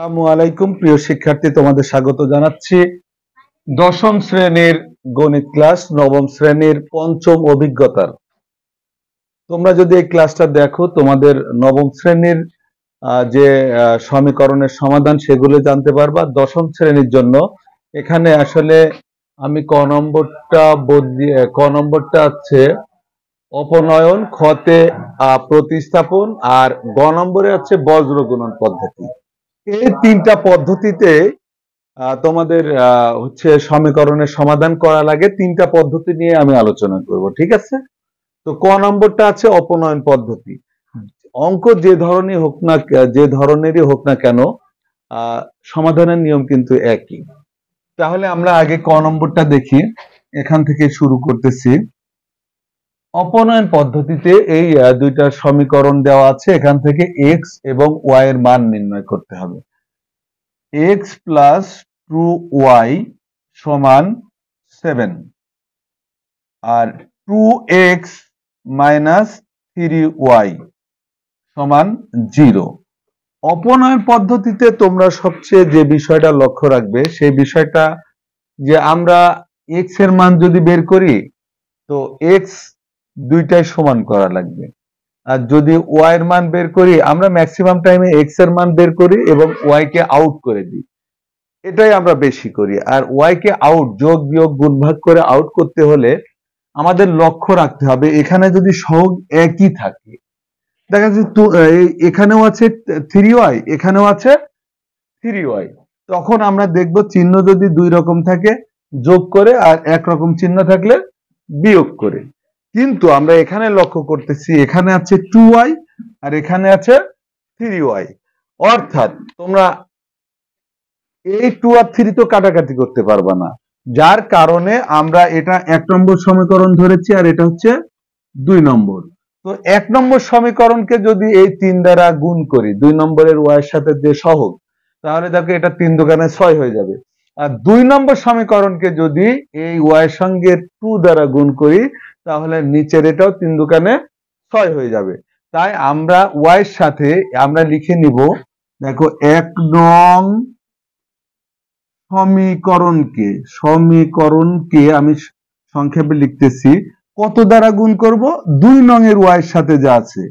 আলাইকুম প্রিয় শিক্ষার্থী তোমাদের স্বাগত জানাচ্ছি দশম শ্রেণীর গণিত ক্লাস নবম শ্রেণীর পঞ্চম অভিজ্ঞতার তোমরা যদি এই ক্লাসটা দেখো তোমাদের নবম শ্রেণীর যে সমীকরণের সমাধান সেগুলো জানতে পারবা দশম শ্রেণীর জন্য এখানে আসলে আমি ক নম্বরটা বদলিয়ে ক নম্বরটা হচ্ছে অপনয়ন খতে প্রতিস্থাপন আর গ নম্বরে হচ্ছে বজ্রগুণন পদ্ধতি এই তিনটা পদ্ধতিতে তোমাদের হচ্ছে সমীকরণের সমাধান করা লাগে তিনটা পদ্ধতি নিয়ে আমি আলোচনা করব ঠিক আছে তো ক নম্বরটা আছে অপনয়ন পদ্ধতি অঙ্ক যে ধরনের হোক না যে ধরনেরই হোক না কেন সমাধানের নিয়ম কিন্তু একই তাহলে আমরা আগে ক নম্বরটা দেখি এখান থেকে শুরু করতেছি অপনয়ন পদ্ধতিতে এই দুইটা সমীকরণ দেওয়া আছে এখান থেকে এক্স এবং ওয়াই এর মান নির্ণয় করতে হবে এক্স প্লাস টু ওয়াই সমান সেভেন আর two X minus three Y সমান জিরো অপনয়ন পদ্ধতিতে তোমরা সবচেয়ে যে বিষয়টা লক্ষ্য রাখবে সেই বিষয়টা যে আমরা এক্স এর মান যদি বের করি তো এক্স দুইটাই সমান করা লাগবে আর যদি ওয়াই এর মান বের করি আমরা ম্যাক্সিমাম টাইমে এক্স এর মান বের করি এবং ওয়াই কে আউট করে দিই এটাই আমরা বেশি করি আর ওয়াই কে আউট যোগ বিয়োগ গুণ ভাগ করে আউট করতে হলে আমাদের লক্ষ্য রাখতে হবে এখানে যদি সহগ একই থাকে দেখা যাচ্ছে এখানেও আছে থ্রি ওয়াই এখানেও আছে থ্রি ওয়াই তখন আমরা দেখব চিহ্ন যদি দুই রকম থাকে যোগ করে আর এক রকম চিহ্ন থাকলে বিয়োগ করে কিন্তু আমরা এখানে লক্ষ্য করতেছি এখানে আছে টু ওয়াই আর এখানে আছে থ্রি ওয়াই অর্থাৎ তোমরা এই টু আর থ্রি তো কাটাকাটি করতে পারবা না যার কারণে আমরা এটা এক নম্বর সমীকরণ ধরেছি আর এটা হচ্ছে দুই নম্বর তো এক নম্বর সমীকরণকে যদি এই তিন দ্বারা গুণ করি দুই নম্বরের ওয়াইয়ের সাথে যে সহগ তাহলে দেখো এটা তিন দোকানে ছয় হয়ে যাবে আর দুই নম্বর সমীকরণকে যদি এই ওয়াইয়ের সঙ্গে টু দ্বারা গুণ করি তাহলে নিচের এটাও তিন দোকানে ছয় হয়ে যাবে তাই আমরা ওয়াই সাথে আমরা লিখে নিব দেখো এক নং সমীকরণকে সমীকরণকে আমি সংক্ষেপে লিখতেছি কত দ্বারা গুণ করব দুই নং এর ওয়াই সাথে যা আছে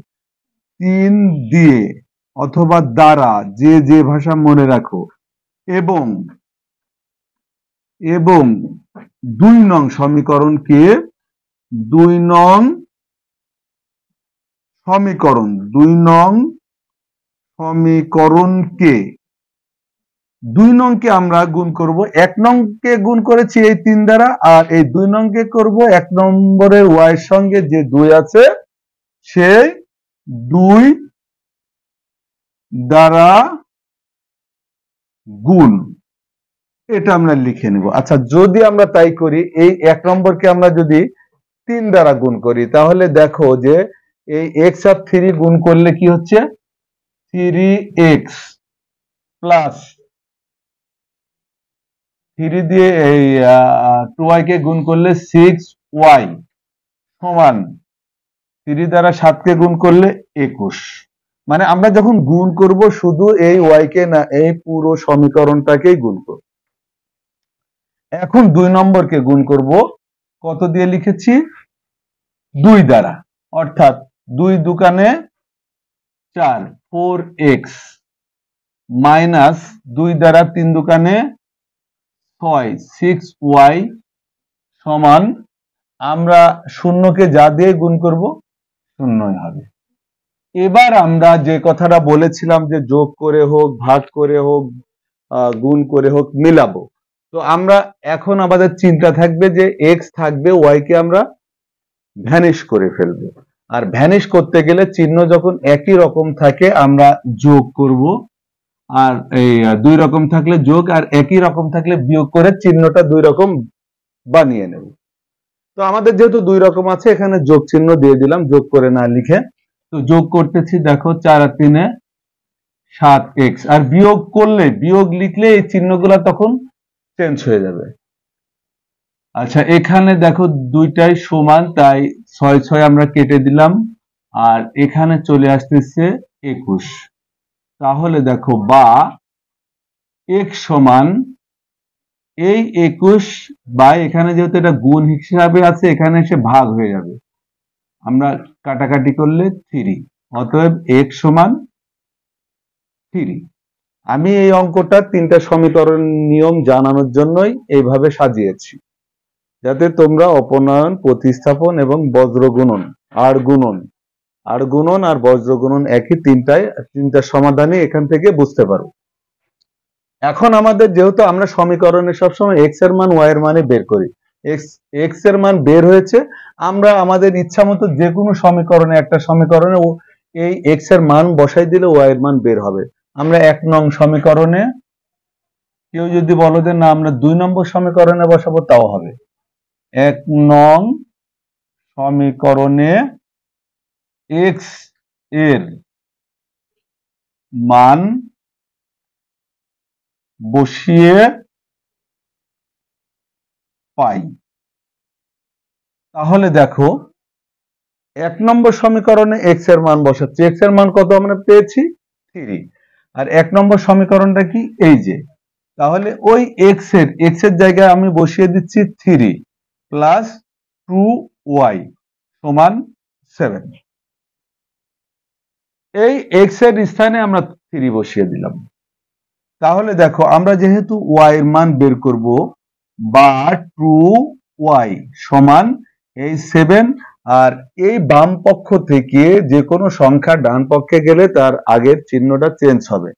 তিন দিয়ে অথবা দ্বারা যে যে ভাষা মনে রাখো এবং এবং দুই নং সমীকরণকে দুই নং সমীকরণ দুই নং সমীকরণকে দুই নংকে আমরা গুণ করব এক নংকে গুণ করেছি এই তিন দ্বারা আর এই দুই নংকে করব এক নম্বরের ওয়াই সঙ্গে যে দুই আছে সেই দুই দ্বারা গুণ এটা আমরা লিখে নিব আচ্ছা যদি আমরা তাই করি এই এক নম্বরকে আমরা যদি তিন দ্বারা গুণ করি তাহলে দেখো যে এই এক্স আর থ্রি গুণ করলে কি হচ্ছে থ্রি এক্স প্লাস থ্রি দিয়ে এই টু কে গুণ করলে সিক্স ওয়াই সমান থ্রি দ্বারা সাতকে গুণ করলে একুশ মানে আমরা যখন গুণ করব শুধু এই কে না এই পুরো সমীকরণটাকেই গুণ করব এখন দুই নম্বরকে গুণ করব কত দিয়ে লিখেছি দুই দ্বারা অর্থাৎ দুই দোকানে চার ফোর এক্স মাইনাস দুই দ্বারা তিন দোকানে ছয় সিক্স ওয়াই সমান আমরা শূন্যকে যা দিয়ে গুণ করব শূন্যই হবে এবার আমরা যে কথাটা বলেছিলাম যে যোগ করে হোক ভাগ করে হোক গুণ করে হোক মিলাবো তো আমরা এখন আমাদের চিন্তা থাকবে যে এক্স থাকবে ওয়াইকে আমরা ভ্যানিশ করে ফেলবে আর ভ্যানিশ করতে গেলে চিহ্ন যখন একই রকম থাকে আমরা যোগ করব আর এই দুই রকম থাকলে যোগ আর একই রকম থাকলে বিয়োগ করে চিহ্নটা দুই রকম বানিয়ে নেব তো আমাদের যেহেতু দুই রকম আছে এখানে যোগ চিহ্ন দিয়ে দিলাম যোগ করে না লিখে তো যোগ করতেছি দেখো চার আর তিনে সাত এক্স আর বিয়োগ করলে বিয়োগ লিখলে এই চিহ্নগুলা তখন চেঞ্জ হয়ে যাবে আচ্ছা এখানে দেখো দুইটাই সমান তাই ছয় ছয় আমরা কেটে দিলাম আর এখানে চলে আসতেছে একুশ তাহলে দেখো বা এক সমান এই একুশ বা এখানে যেহেতু এটা গুণ হিসাবে আছে এখানে এসে ভাগ হয়ে যাবে আমরা কাটাকাটি করলে থ্রি অতএব এক সমান থ্রি আমি এই অঙ্কটা তিনটা সমীকরণ নিয়ম জানানোর জন্যই এইভাবে সাজিয়েছি যাতে তোমরা অপনয়ন প্রতিস্থাপন এবং বজ্রগুণন আর গুণন আর গুণন আর বজ্রগুণন একই তিনটায় তিনটা সমাধানই এখান থেকে বুঝতে পারো এখন আমাদের যেহেতু আমরা সমীকরণে সবসময় এক্স এর মান ওয়াই এর মানে বের করি এক্স এক্স এর মান বের হয়েছে আমরা আমাদের ইচ্ছা মতো যে কোনো সমীকরণে একটা সমীকরণে এই এক্স এর মান বসাই দিলে ওয়াই এর মান বের হবে আমরা এক নং সমীকরণে কেউ যদি বলো যে না আমরা দুই নম্বর সমীকরণে বসাবো তাও হবে এক নং সমীকরণে এক্স এর মান বসিয়ে পাই তাহলে দেখো এক নম্বর সমীকরণে এক্স এর মান বসাচ্ছি এক্স এর মান কত আমরা পেয়েছি থ্রি আর এক নম্বর সমীকরণটা কি এই যে তাহলে ওই এক্স এর এক্স এর জায়গায় আমি বসিয়ে দিচ্ছি থ্রি প্লাস টু ওয়াই সমান সেভেন এই এক্স এর স্থানে আমরা থ্রি বসিয়ে দিলাম তাহলে দেখো আমরা যেহেতু ওয়াই এর মান বের করব বা টু ওয়াই সমান এই সেভেন আর এই বাম পক্ষ থেকে যে কোনো সংখ্যা ডান পক্ষে গেলে তার আগের চিহ্নটা চেঞ্জ হবে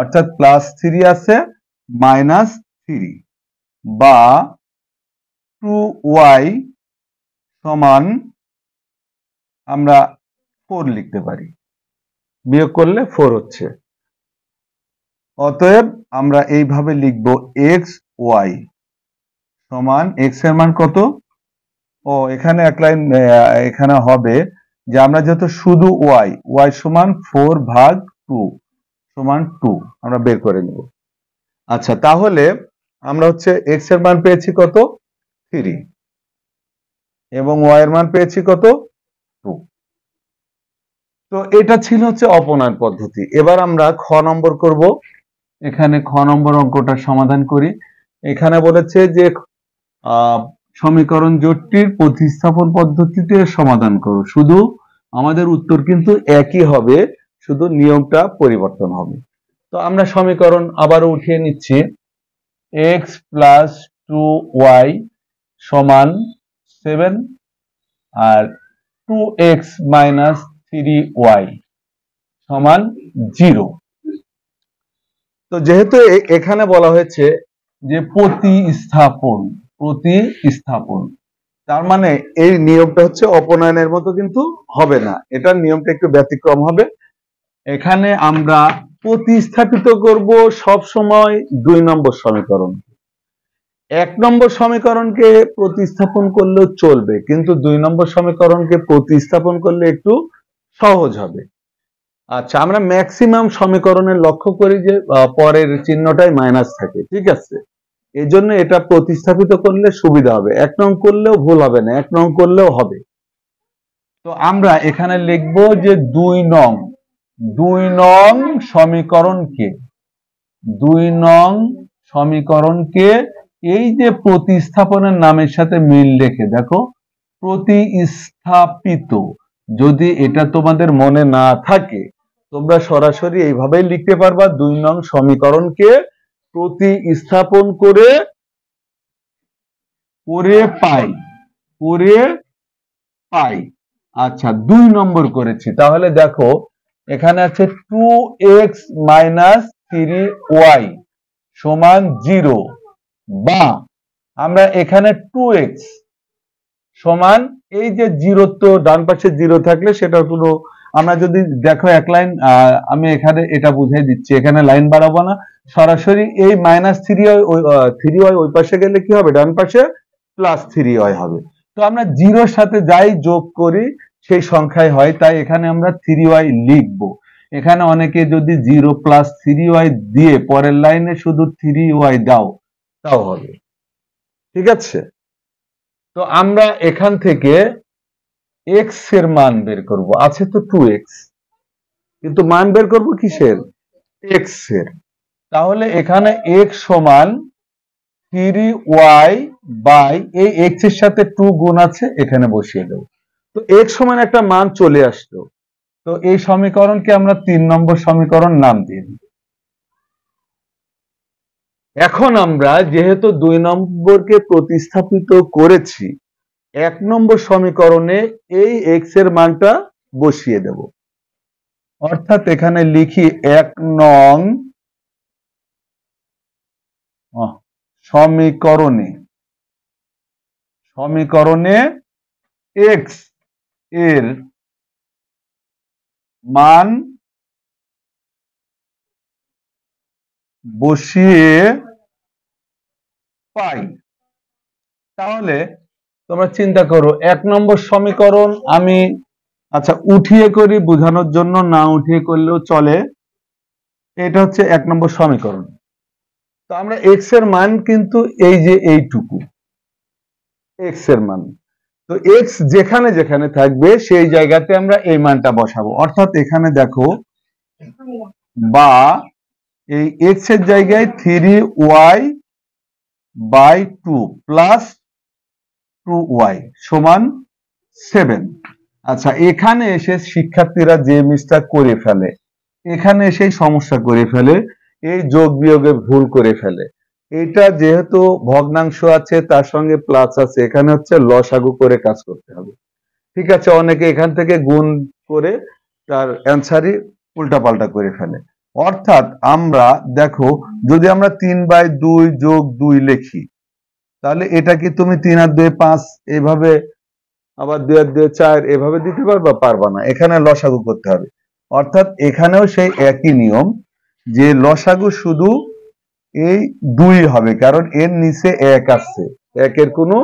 অর্থাৎ প্লাস থ্রি আছে মাইনাস থ্রি বা টু ওয়াই সমান আমরা ফোর লিখতে পারি বিয়োগ করলে ফোর হচ্ছে অতএব আমরা এইভাবে লিখব এক্স ওয়াই সমান এক্স এর মান কত ও এখানে এক লাইন এখানে হবে যে আমরা যেহেতু শুধু ওয়াই ওয়াই সমান ফোর ভাগ টু সমান টু আমরা বের করে নেব আচ্ছা তাহলে আমরা হচ্ছে এক্স এর মান পেয়েছি কত থ্রি এবং ওয়াইয়ের মান পেয়েছি কত টু তো এটা ছিল হচ্ছে অপনার পদ্ধতি এবার আমরা খ নম্বর করব এখানে খ নম্বর অঙ্কটা সমাধান করি এখানে বলেছে যে সমীকরণ জোটটির প্রতিস্থাপন পদ্ধতিতে সমাধান করো শুধু আমাদের উত্তর কিন্তু একই হবে শুধু নিয়মটা পরিবর্তন হবে তো আমরা সমীকরণ আবারও উঠিয়ে নিচ্ছি এক্স প্লাস টু ওয়াই সমান সেভেন আর two X minus three Y সমান জিরো তো যেহেতু এখানে বলা হয়েছে যে প্রতিস্থাপন প্রতিস্থাপন তার মানে এই নিয়মটা হচ্ছে অপনয়নের মতো কিন্তু হবে না এটার নিয়মটা একটু ব্যতিক্রম হবে এখানে আমরা প্রতিস্থাপিত করব সব সময় দুই নম্বর সমীকরণ এক নম্বর সমীকরণকে প্রতিস্থাপন করলেও চলবে কিন্তু দুই নম্বর সমীকরণকে প্রতিস্থাপন করলে একটু সহজ হবে আচ্ছা আমরা ম্যাক্সিমাম সমীকরণে লক্ষ্য করি যে পরের চিহ্নটাই মাইনাস থাকে ঠিক আছে এই জন্য এটা প্রতিস্থাপিত করলে সুবিধা হবে এক নং করলেও ভুল হবে না এক নং করলেও হবে তো আমরা এখানে লিখব যে দুই নং দুই নং সমীকরণকে দুই নং সমীকরণকে এই যে প্রতিস্থাপনের নামের সাথে মিল রেখে দেখো প্রতিস্থাপিত যদি এটা তোমাদের মনে না থাকে তোমরা সরাসরি এইভাবেই লিখতে পারবা দুই নং সমীকরণকে প্রতিস্থাপন করে করে পাই করে পাই আচ্ছা দুই নম্বর করেছি তাহলে দেখো এখানে আছে two X minus three Y সমান জিরো বা আমরা এখানে টু এক্স সমান এই যে জিরো তো ডান পাশে জিরো থাকলে সেটা পুরো আমরা যদি দেখো এক লাইন আমি এখানে এটা বুঝাই দিচ্ছি এখানে লাইন বাড়াবো না সরাসরি এই মাইনাস থ্রি থ্রি ওয়াই ওই পাশে গেলে কি হবে ডান পাশে প্লাস থ্রি ওয়াই হবে তো আমরা জিরোর সাথে যাই যোগ করি সেই সংখ্যায় হয় তাই এখানে আমরা থ্রি ওয়াই লিখবো এখানে অনেকে যদি জিরো প্লাস থ্রি ওয়াই দিয়ে পরের লাইনে শুধু থ্রি ওয়াই দাও তাও হবে ঠিক আছে তো আমরা এখান থেকে এক্স এর মান বের করব আছে তো টু এক্স কিন্তু মান বের করব কিসের এক্স এর তাহলে এখানে এক্স সমান থ্রি ওয়াই বাই এই এক্স এর সাথে টু গুণ আছে এখানে বসিয়ে দেব তো এক্স সমান একটা মান চলে আসলো তো এই সমীকরণকে আমরা তিন নম্বর সমীকরণ নাম দিই এখন আমরা যেহেতু দুই নম্বরকে প্রতিস্থাপিত করেছি এক নম্বর সমীকরণে এই এক্স এর মানটা বসিয়ে দেব অর্থাৎ এখানে লিখি এক নং সমীকরণে সমীকরণে এক্স এর মান বসিয়ে পাই তাহলে তোমরা চিন্তা করো এক নম্বর সমীকরণ আমি আচ্ছা উঠিয়ে করি বোঝানোর জন্য না উঠিয়ে করলেও চলে এটা হচ্ছে এক নম্বর সমীকরণ তো আমরা এক্স এর মান কিন্তু এই যে এইটুকু এক্স এর মান তো এক্স যেখানে যেখানে থাকবে সেই জায়গাতে আমরা এই মানটা বসাবো অর্থাৎ এখানে দেখো বা এই এক্স এর জায়গায় three Y by two plus two Y সমান সেভেন আচ্ছা এখানে এসে শিক্ষার্থীরা যে মিসটা করে ফেলে এখানে এসে সমস্যা করে ফেলে এই যোগ বিয়োগে ভুল করে ফেলে এটা যেহেতু ভগ্নাংশ আছে তার সঙ্গে প্লাস আছে এখানে হচ্ছে লসাগু করে কাজ করতে হবে ঠিক আছে অনেকে এখান থেকে গুণ করে তার অ্যান্সারই পাল্টা করে ফেলে অর্থাৎ আমরা দেখো যদি আমরা তিন বাই দুই যোগ দুই লেখি তাহলে এটা কি তুমি তিন আর দুই পাঁচ এভাবে আবার দুই আর দুই চার এভাবে দিতে পারবা পারবা না এখানে লসাগু করতে হবে অর্থাৎ এখানেও সেই একই নিয়ম যে লসাগু শুধু এই দুই হবে কারণ এর নিচে এক আসছে একের কোনো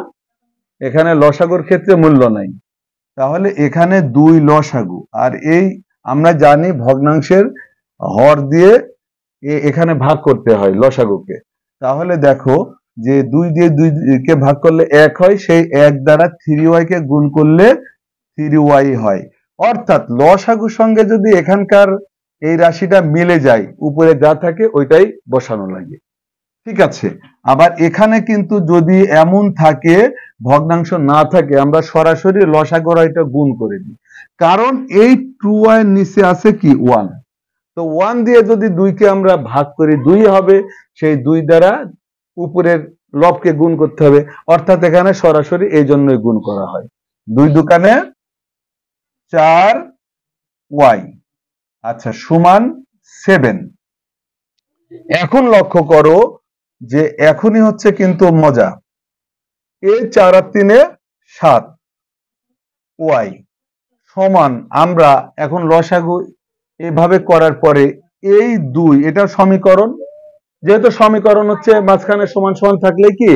এখানে লসাগুর ক্ষেত্রে মূল্য নাই তাহলে এখানে দুই লসাগু আর এই আমরা জানি ভগ্নাংশের হর দিয়ে এখানে ভাগ করতে হয় লসাগুকে তাহলে দেখো যে দুই দিয়ে দুই কে ভাগ করলে এক হয় সেই এক দ্বারা থ্রি ওয়াই কে গুণ করলে থ্রি ওয়াই হয় অর্থাৎ লসাগুর সঙ্গে যদি এখানকার এই রাশিটা মিলে যায় উপরে যা থাকে ওইটাই বসানো লাগে ঠিক আছে আবার এখানে কিন্তু যদি এমন থাকে ভগ্নাংশ না থাকে আমরা সরাসরি লসাগর এটা গুণ করে দিই কারণ এই টু ওয়াই নিচে আছে কি ওয়ান তো ওয়ান দিয়ে যদি দুইকে আমরা ভাগ করি দুই হবে সেই দুই দ্বারা উপরের লবকে গুণ করতে হবে অর্থাৎ এখানে সরাসরি এই জন্যই গুণ করা হয় দুই দোকানে চার ওয়াই আচ্ছা সমান সেভেন এখন লক্ষ্য করো যে এখনই হচ্ছে কিন্তু মজা এ চার আর তিনে সাত ওয়াই সমান আমরা এখন লসাগু এভাবে করার পরে এই দুই এটা সমীকরণ যেহেতু সমীকরণ হচ্ছে মাঝখানে সমান সমান থাকলে কি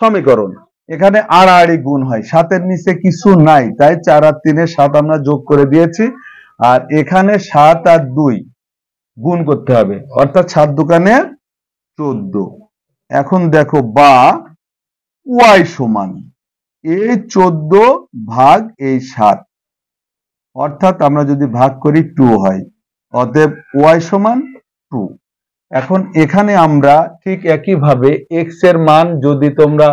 সমীকরণ এখানে আড়াআড়ি গুণ হয় সাতের নিচে কিছু নাই তাই চার আর তিনে সাত আমরা যোগ করে দিয়েছি আর এখানে সাত আর দুই গুণ করতে হবে অর্থাৎ সাত দোকানে চোদ্দ এখন দেখো বা ওয়াই সমান এই চোদ্দ ভাগ এই সাত অর্থাৎ আমরা যদি ভাগ করি টু হয় অতএব ওয়াই সমান টু এখন এখানে আমরা ঠিক একইভাবে এক্স এর মান যদি তোমরা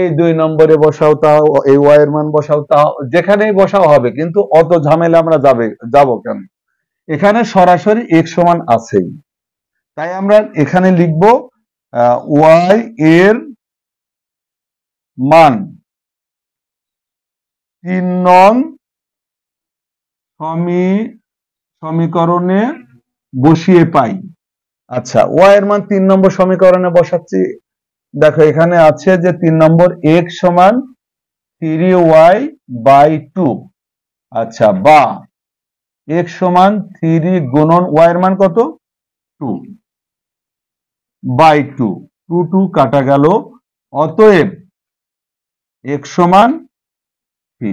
এই দুই নম্বরে বসাও তাও এই ওয়াই এর মান বসাও তাও যেখানেই বসাও হবে কিন্তু অত ঝামেলা আমরা যাবে যাব কেন এখানে সরাসরি এক সমান আছেই তাই আমরা এখানে লিখব ওয়াই এর মান তিন নং সমী সমীকরণে বসিয়ে পাই আচ্ছা ওয়াই এর মান তিন নম্বর সমীকরণে বসাচ্ছি দেখো এখানে আছে যে তিন নম্বর এক্স সমান থ্রি ওয়াই বাই টু আচ্ছা বা এক্স সমান থ্রি গুণন ওয়াই এর মান কত two by two two two কাটা গেল অতএব এক সমান থ্রি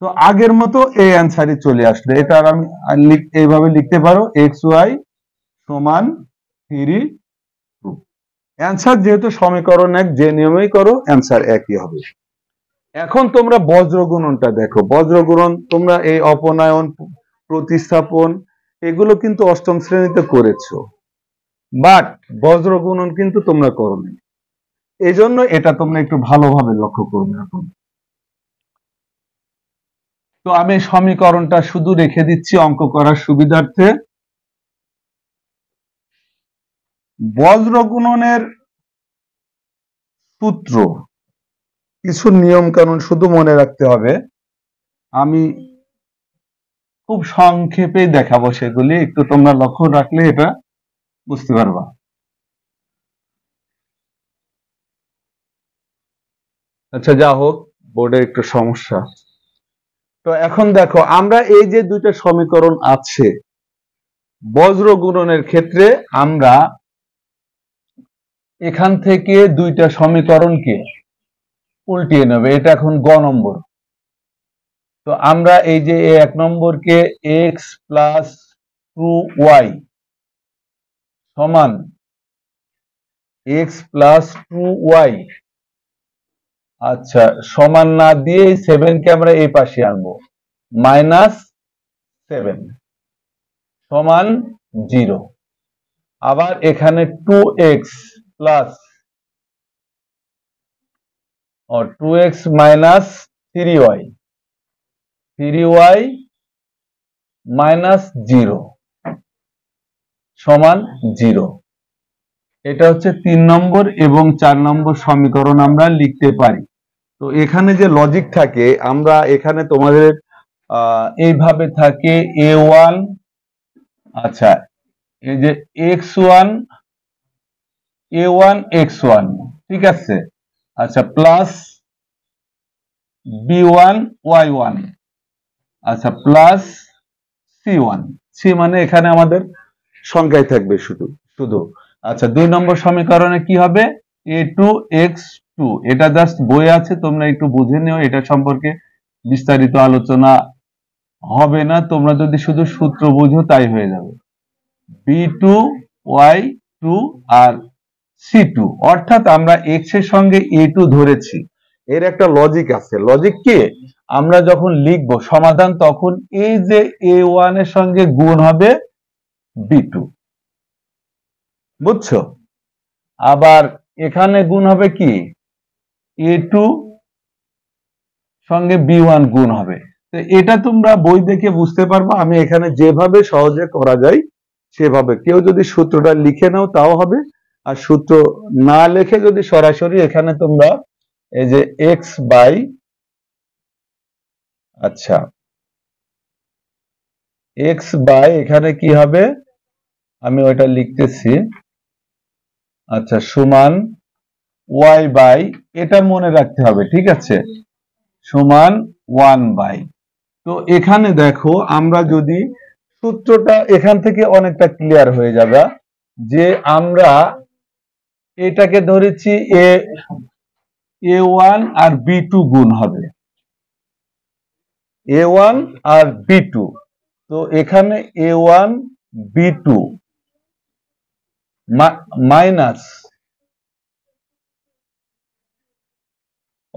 তো আগের মতো এই অ্যান্সারই চলে আসবে এটা আমি এইভাবে লিখতে পারো এক্স ওয়াই সমান থ্রি টু অ্যান্সার যেহেতু সমীকরণ এক যে নিয়মেই করো অ্যান্সার একই হবে এখন তোমরা বজ্রগুণনটা দেখো বজ্রগুণন তোমরা এই অপনায়ন প্রতিস্থাপন এগুলো কিন্তু অষ্টম শ্রেণীতে করেছো বাট বজ্রগুণন কিন্তু তোমরা করো এই জন্য এটা তোমরা একটু ভালোভাবে লক্ষ্য করবে এখন তো আমি সমীকরণটা শুধু রেখে দিচ্ছি অঙ্ক করার সুবিধার্থে বজ্র গুণনের সূত্র কিছু নিয়ম কানুন শুধু মনে রাখতে হবে আমি খুব সংক্ষেপে দেখাবো সেগুলি একটু তোমরা লক্ষ্য রাখলে এটা বুঝতে পারবা আচ্ছা যা হোক বোর্ডে একটু সমস্যা তো এখন দেখো আমরা এই যে দুইটা সমীকরণ আছে বজ্র গুণনের ক্ষেত্রে আমরা এখান থেকে দুইটা সমীকরণকে উল্টিয়ে নেবে এটা এখন গ নম্বর তো আমরা এই যে এক নম্বরকে এক্স প্লাস টু ওয়াই সমান এক্স প্লাস টু ওয়াই আচ্ছা সমান না দিয়ে সেভেনকে আমরা এই পাশে আনবো মাইনাস সেভেন সমান জিরো আবার এখানে টু এক্স প্লাস ও two X minus three Y three Y minus zero সমান জিরো এটা হচ্ছে তিন নম্বর এবং চার নম্বর সমীকরণ আমরা লিখতে পারি তো এখানে যে লজিক থাকে আমরা এখানে তোমাদের এইভাবে থাকে এ ওয়ান আচ্ছা এই যে X one A one X one ঠিক আছে আচ্ছা plus B one Y one আচ্ছা প্লাস সি ওয়ান সি মানে এখানে আমাদের সংখ্যায় থাকবে শুধু শুধু আচ্ছা দুই নম্বর সমীকরণে কি হবে এ টু এক্স টু এটা জাস্ট বই আছে তোমরা একটু বুঝে নিও এটা সম্পর্কে বিস্তারিত আলোচনা হবে না তোমরা যদি শুধু সূত্র বুঝো তাই হয়ে যাবে বি টু ওয়াই টু আর সি টু অর্থাৎ আমরা এক্স এর সঙ্গে এ টু ধরেছি এর একটা লজিক আছে লজিক কি আমরা যখন লিখব সমাধান তখন এই যে এ ওয়ান এর সঙ্গে গুণ হবে বি টু বুঝছো আবার এখানে গুণ হবে কি এ টু সঙ্গে বি ওয়ান গুণ হবে তো এটা তোমরা বই দেখে বুঝতে পারবো আমি এখানে যেভাবে সহজে করা যায় সেভাবে কেউ যদি সূত্রটা লিখে নাও তাও হবে আর সূত্র না লেখে যদি সরাসরি এখানে তোমরা এই যে এক্স বাই আচ্ছা এক্স বাই এখানে কি হবে আমি ওইটা লিখতেছি আচ্ছা সমান ওয়াই বাই এটা মনে রাখতে হবে ঠিক আছে সমান ওয়ান বাই তো এখানে দেখো আমরা যদি সূত্রটা এখান থেকে অনেকটা ক্লিয়ার হয়ে যাবে যে আমরা এটাকে ধরেছি এ এ ওয়ান আর বি টু গুণ হবে এ ওয়ান আর বি টু তো এখানে A one B two minus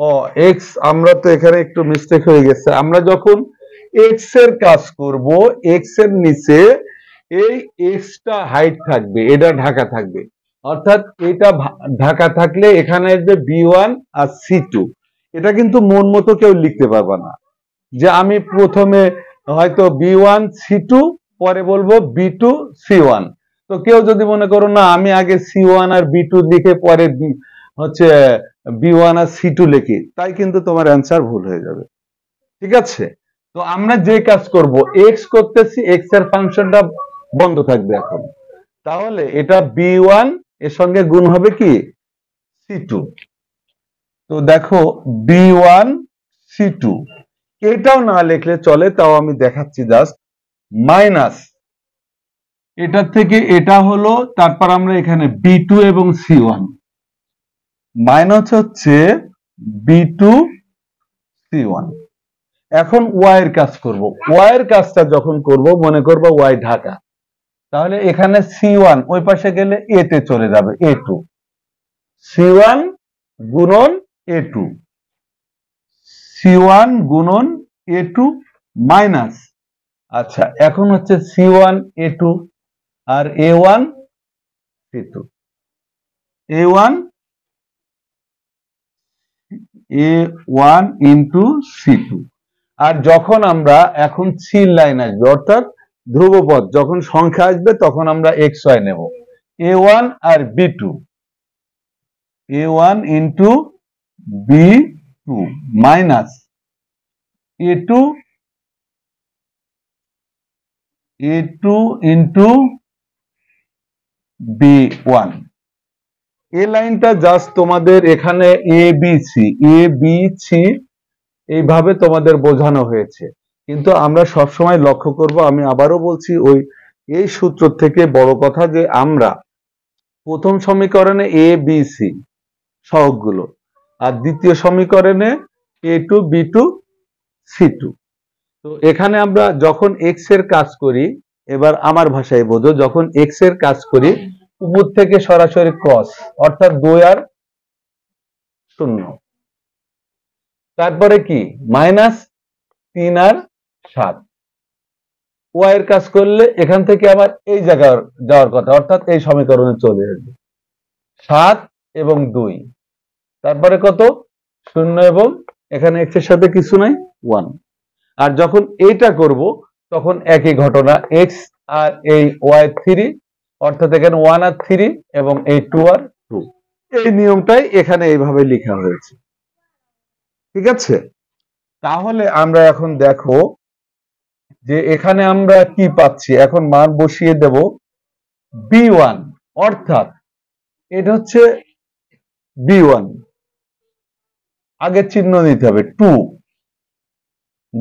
ও এক্স আমরা তো এখানে একটু মিস্টেক হয়ে গেছে আমরা যখন এক্স এর কাজ করব এক্স এর নিচে এই এক্সটা হাইট থাকবে এটা ঢাকা থাকবে অর্থাৎ এটা ঢাকা থাকলে এখানে আসবে বি ওয়ান আর সি টু এটা কিন্তু মন মতো কেউ লিখতে পারবে না যে আমি প্রথমে হয়তো বি ওয়ান সি টু পরে বলবো বি টু সি ওয়ান তো কেউ যদি মনে করো না আমি আগে সি ওয়ান আর বি টু লিখে পরে হচ্ছে বি ওয়ান আর সি টু লেখি তাই কিন্তু তোমার অ্যান্সার ভুল হয়ে যাবে ঠিক আছে তো আমরা যে কাজ করব এক্স করতেছি এক্স এর ফাংশনটা বন্ধ থাকবে এখন তাহলে এটা বি ওয়ান এর সঙ্গে গুণ হবে কি সি টু তো দেখো বি ওয়ান সি টু এটাও না লিখলে চলে তাও আমি দেখাচ্ছি জাস্ট মাইনাস এটার থেকে এটা হলো তারপর আমরা এখানে বি টু এবং সি ওয়ান মাইনাস হচ্ছে বি টু সি ওয়ান এখন ওয়াই এর কাজ করব ওয়াই এর কাজটা যখন করব মনে করব ওয়াই ঢাকা তাহলে এখানে সি ওয়ান ওই পাশে গেলে এ তে চলে যাবে এ টু সি ওয়ান গুণন এ টু সি ওয়ান গুণন এ টু মাইনাস আচ্ছা এখন হচ্ছে সি ওয়ান এ টু আর A one C two A one A one into C two আর যখন আমরা এখন সিন লাইন আসবে অর্থাৎ ধ্রুবপদ যখন সংখ্যা আসবে তখন আমরা এক্স ওয়াই নেব এ ওয়ান আর B two A one into B two minus A two A two into B one A লাইনটা জাস্ট তোমাদের এখানে A B C A B C এইভাবে তোমাদের বোঝানো হয়েছে কিন্তু আমরা সবসময় লক্ষ্য করব আমি আবারও বলছি ওই এই সূত্র থেকে বড় কথা যে আমরা প্রথম সমীকরণে এ বি সি সহগগুলো আর দ্বিতীয় সমীকরণে A two B two C two তো এখানে আমরা যখন এক্স এর কাজ করি এবার আমার ভাষায় বোঝো যখন এক্স এর কাজ করি উপর থেকে সরাসরি ক্রস অর্থাৎ দুই আর শূন্য তারপরে কি মাইনাস তিন আর সাত ওয়াই এর কাজ করলে এখান থেকে আমার এই জায়গার যাওয়ার কথা অর্থাৎ এই সমীকরণে চলে আসবে সাত এবং দুই তারপরে কত শূন্য এবং এখানে এক্স এর সাথে কিছু নাই ওয়ান আর যখন এইটা করব তখন একই ঘটনা এক্স আর এই ওয়াই থ্রি অর্থাৎ এখানে ওয়ান আর থ্রি এবং এই টু আর টু এই নিয়মটাই এখানে এইভাবে লেখা হয়েছে ঠিক আছে তাহলে আমরা এখন দেখো যে এখানে আমরা কি পাচ্ছি এখন মান বসিয়ে দেব বি ওয়ান অর্থাৎ এটা হচ্ছে বি ওয়ান আগে চিহ্ন দিতে হবে টু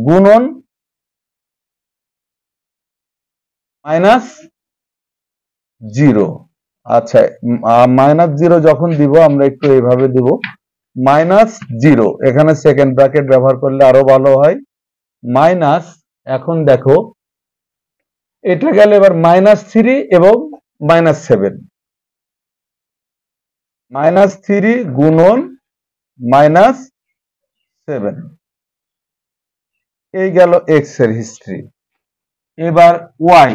গুণন মাইনাস জিরো আচ্ছা মাইনাস জিরো যখন দিব আমরা একটু এইভাবে দিব মাইনাস জিরো এখানে সেকেন্ড ব্র্যাকেট ব্যবহার করলে আরো ভালো হয় মাইনাস এখন দেখো এটা গেলে এবার মাইনাস থ্রি এবং মাইনাস সেভেন মাইনাস থ্রি গুণন মাইনাস সেভেন এই গেল এক্স এর হিস্ট্রি এবার ওয়াই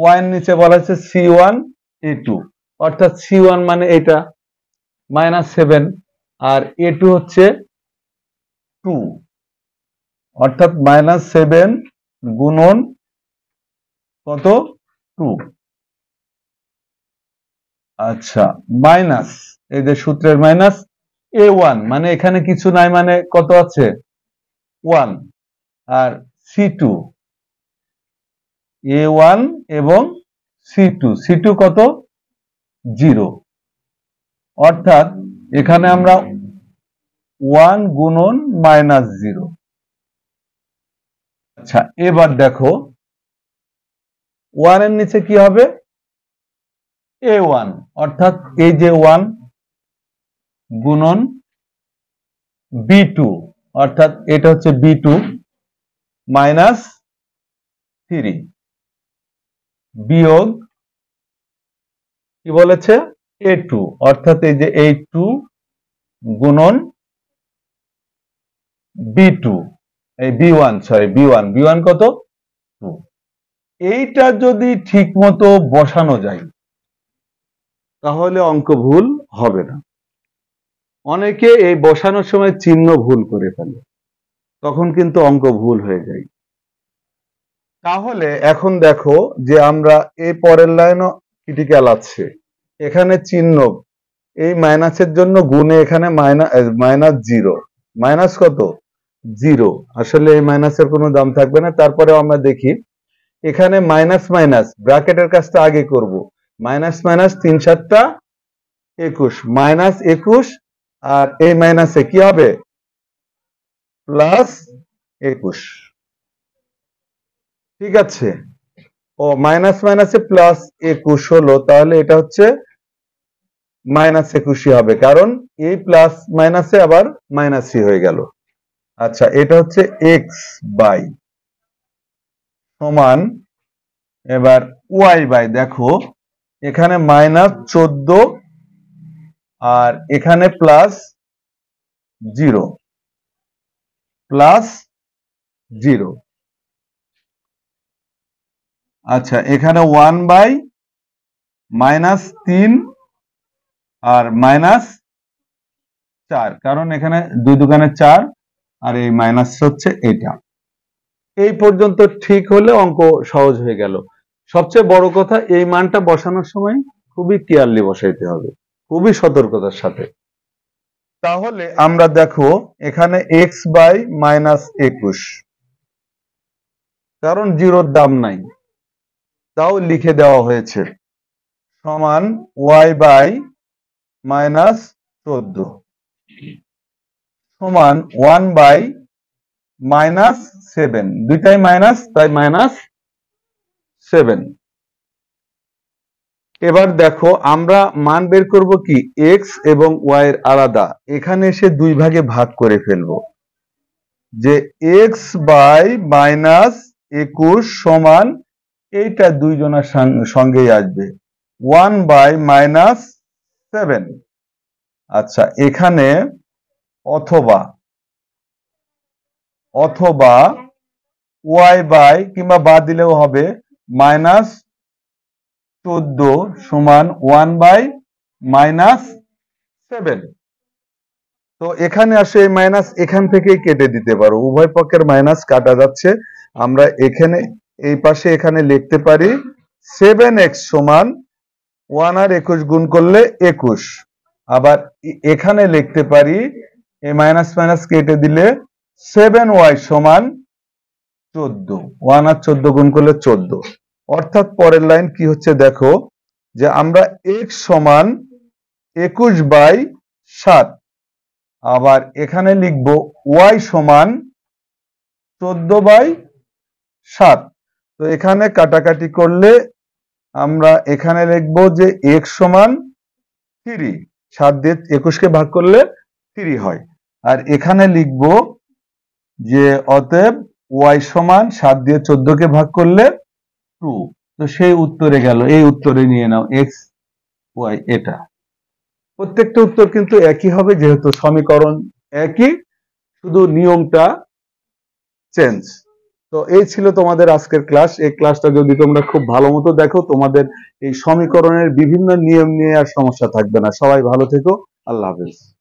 ওয়াইন নিচে বলা হচ্ছে সি ওয়ান এ টু অর্থাৎ সি ওয়ান মানে এটা মাইনাস সেভেন আর এ টু হচ্ছে টু অর্থাৎ মাইনাস সেভেন গুণন কত টু আচ্ছা মাইনাস এই যে সূত্রের মাইনাস এ ওয়ান মানে এখানে কিছু নাই মানে কত আছে ওয়ান আর সি টু এ ওয়ান এবং সি টু সি টু কত জিরো অর্থাৎ এখানে আমরা ওয়ান গুণন মাইনাস জিরো আচ্ছা এবার দেখো ওয়ানের নিচে কি হবে এ ওয়ান অর্থাৎ এই যে ওয়ান গুণন বি টু অর্থাৎ এটা হচ্ছে বি টু মাইনাস থ্রি বিয়োগ কি বলেছে এ টু অর্থাৎ এই যে এই টু গুণন বি টু এই B one sorry B one B one কত টু এইটা যদি ঠিক মতো বসানো যায় তাহলে অঙ্ক ভুল হবে না অনেকে এই বসানোর সময় চিহ্ন ভুল করে ফেলে তখন কিন্তু অঙ্ক ভুল হয়ে যায় তাহলে এখন দেখো যে আমরা এ পরের লাইনও ক্রিটিক্যাল আছে এখানে চিহ্ন এই মাইনাসের জন্য গুণে এখানে মাইনাস মাইনাস জিরো মাইনাস কত জিরো আসলে এই মাইনাসের কোনো দাম থাকবে না তারপরে আমরা দেখি এখানে মাইনাস মাইনাস ব্র্যাকেটের কাজটা আগে করব মাইনাস মাইনাস তিন সাতটা একুশ মাইনাস একুশ আর এই মাইনাসে কি হবে প্লাস একুশ ঠিক আছে ও মাইনাস মাইনাসে প্লাস একুশ হলো তাহলে এটা হচ্ছে মাইনাস একুশই হবে কারণ এই প্লাস মাইনাসে আবার মাইনাসই হয়ে গেল আচ্ছা এটা হচ্ছে এক্স বাই সমান এবার ওয়াই বাই দেখো এখানে মাইনাস চোদ্দ আর এখানে প্লাস জিরো প্লাস জিরো আচ্ছা এখানে ওয়ান বাই মাইনাস তিন আর মাইনাস চার কারণ এখানে দুই দোকানে চার আর এই মাইনাস হচ্ছে এটা এই পর্যন্ত ঠিক হলে অঙ্ক সহজ হয়ে গেল সবচেয়ে বড় কথা এই মানটা বসানোর সময় খুবই কেয়ারলি বসাইতে হবে খুবই সতর্কতার সাথে তাহলে আমরা দেখো এখানে এক্স বাই মাইনাস একুশ কারণ জিরোর দাম নাই তাও লিখে দেওয়া হয়েছে সমান ওয়াই বাই মাইনাস চোদ্দ সমান ওয়ান বাই মাইনাস সেভেন দুইটাই মাইনাস তাই মাইনাস সেভেন এবার দেখো আমরা মান বের করব কি এক্স এবং ওয়াই এর আলাদা এখানে এসে দুই ভাগে ভাগ করে ফেলব যে এক্স বাই মাইনাস একুশ সমান এইটা দুইজনের সঙ্গেই আসবে ওয়ান বাই মাইনাস সেভেন আচ্ছা এখানে অথবা অথবা ওয়াই বাই কিংবা বা দিলেও হবে মাইনাস চোদ্দ সমান ওয়ান বাই মাইনাস সেভেন তো এখানে আসে এই মাইনাস এখান থেকেই কেটে দিতে পারো উভয় পক্ষের মাইনাস কাটা যাচ্ছে আমরা এখানে এই পাশে এখানে লিখতে পারি সেভেন এক্স সমান ওয়ান আর একুশ গুণ করলে একুশ আবার এখানে লিখতে পারি এই মাইনাস মাইনাস কেটে দিলে সেভেন ওয়াই সমান চোদ্দ ওয়ান আর চোদ্দ গুণ করলে চোদ্দ অর্থাৎ পরের লাইন কি হচ্ছে দেখো যে আমরা এক্স সমান একুশ বাই সাত আবার এখানে লিখব ওয়াই সমান চোদ্দ বাই সাত তো এখানে কাটাকাটি করলে আমরা এখানে লিখব যে এক্স সমান থ্রি সাত দিয়ে একুশকে ভাগ করলে থ্রি হয় আর এখানে লিখব যে অতএব ওয়াই সমান সাত দিয়ে চোদ্দকে ভাগ করলে টু তো সেই উত্তরে গেল এই উত্তরে নিয়ে নাও এক্স ওয়াই এটা প্রত্যেকটা উত্তর কিন্তু একই হবে যেহেতু সমীকরণ একই শুধু নিয়মটা চেঞ্জ তো এই ছিল তোমাদের আজকের ক্লাস এই ক্লাসটা যদি তোমরা খুব ভালো মতো দেখো তোমাদের এই সমীকরণের বিভিন্ন নিয়ম নিয়ে আর সমস্যা থাকবে না সবাই ভালো থেকো আল্লাহ হাফেজ